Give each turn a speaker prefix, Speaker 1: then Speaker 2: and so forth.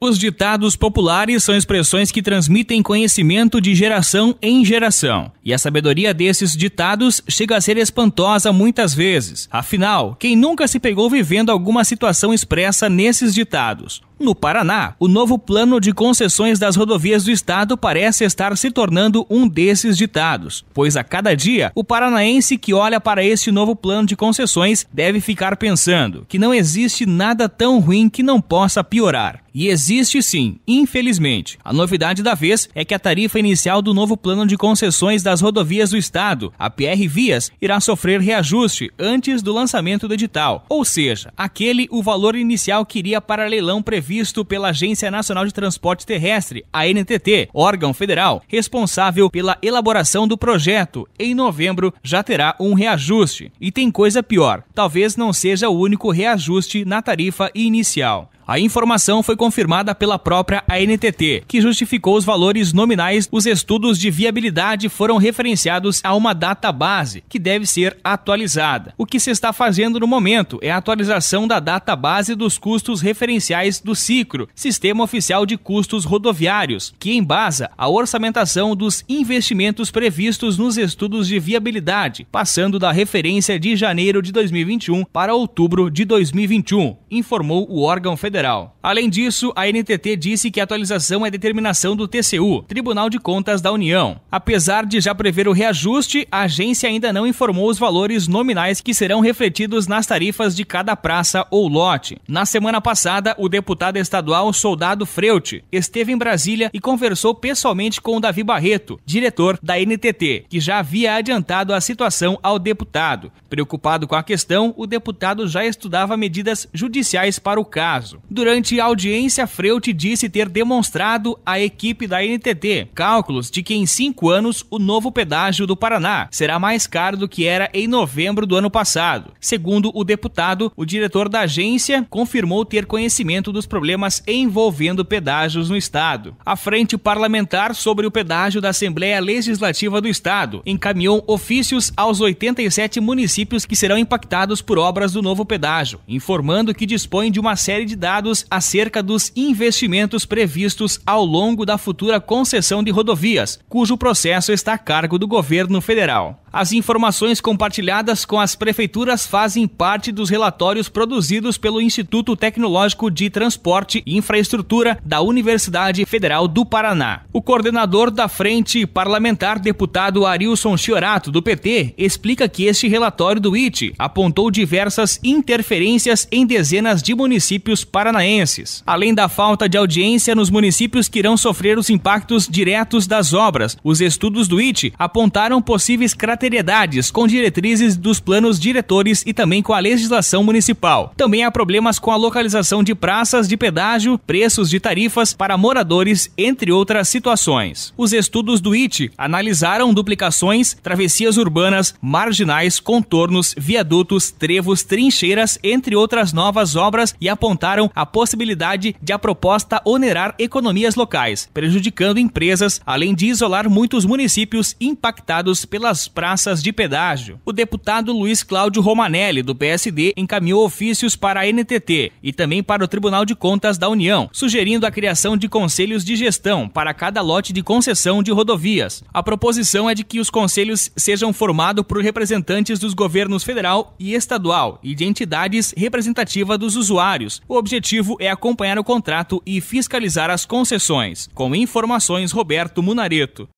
Speaker 1: Os ditados populares são expressões que transmitem conhecimento de geração em geração, e a sabedoria desses ditados chega a ser espantosa muitas vezes. Afinal, quem nunca se pegou vivendo alguma situação expressa nesses ditados? No Paraná, o novo plano de concessões das rodovias do estado parece estar se tornando um desses ditados, pois a cada dia o paranaense que olha para esse novo plano de concessões deve ficar pensando que não existe nada tão ruim que não possa piorar. E existe sim, infelizmente. A novidade da vez é que a tarifa inicial do novo plano de concessões das rodovias do estado, a PR Vias, irá sofrer reajuste antes do lançamento do edital, ou seja, aquele o valor inicial que iria para leilão previsto pela Agência Nacional de Transporte Terrestre, a NTT, órgão federal responsável pela elaboração do projeto. Em novembro já terá um reajuste. E tem coisa pior, talvez não seja o único reajuste na tarifa inicial. A informação foi confirmada pela própria ANTT, que justificou os valores nominais. Os estudos de viabilidade foram referenciados a uma data base, que deve ser atualizada. O que se está fazendo no momento é a atualização da data base dos custos referenciais do CICRO, Sistema Oficial de Custos Rodoviários, que embasa a orçamentação dos investimentos previstos nos estudos de viabilidade, passando da referência de janeiro de 2021 para outubro de 2021, informou o órgão federal Federal. Além disso, a NTT disse que a atualização é determinação do TCU, Tribunal de Contas da União. Apesar de já prever o reajuste, a agência ainda não informou os valores nominais que serão refletidos nas tarifas de cada praça ou lote. Na semana passada, o deputado estadual Soldado Freute esteve em Brasília e conversou pessoalmente com o Davi Barreto, diretor da NTT, que já havia adiantado a situação ao deputado. Preocupado com a questão, o deputado já estudava medidas judiciais para o caso. Durante a audiência, Freud disse ter demonstrado à equipe da NTT cálculos de que em cinco anos o novo pedágio do Paraná será mais caro do que era em novembro do ano passado. Segundo o deputado, o diretor da agência confirmou ter conhecimento dos problemas envolvendo pedágios no estado. A frente parlamentar sobre o pedágio da Assembleia Legislativa do Estado encaminhou ofícios aos 87 municípios que serão impactados por obras do novo pedágio, informando que dispõe de uma série de dados dados acerca dos investimentos previstos ao longo da futura concessão de rodovias, cujo processo está a cargo do governo federal. As informações compartilhadas com as prefeituras fazem parte dos relatórios produzidos pelo Instituto Tecnológico de Transporte e Infraestrutura da Universidade Federal do Paraná. O coordenador da frente parlamentar, deputado Arilson Chiorato, do PT, explica que este relatório do IT apontou diversas interferências em dezenas de municípios para paranaenses, além da falta de audiência nos municípios que irão sofrer os impactos diretos das obras. Os estudos do IT apontaram possíveis crateriedades com diretrizes dos planos diretores e também com a legislação municipal. Também há problemas com a localização de praças de pedágio, preços de tarifas para moradores, entre outras situações. Os estudos do IT analisaram duplicações, travessias urbanas, marginais, contornos, viadutos, trevos, trincheiras, entre outras novas obras e apontaram a possibilidade de a proposta onerar economias locais, prejudicando empresas, além de isolar muitos municípios impactados pelas praças de pedágio. O deputado Luiz Cláudio Romanelli, do PSD, encaminhou ofícios para a NTT e também para o Tribunal de Contas da União, sugerindo a criação de conselhos de gestão para cada lote de concessão de rodovias. A proposição é de que os conselhos sejam formados por representantes dos governos federal e estadual e de entidades representativas dos usuários. O objetivo objetivo é acompanhar o contrato e fiscalizar as concessões. Com informações, Roberto Munareto.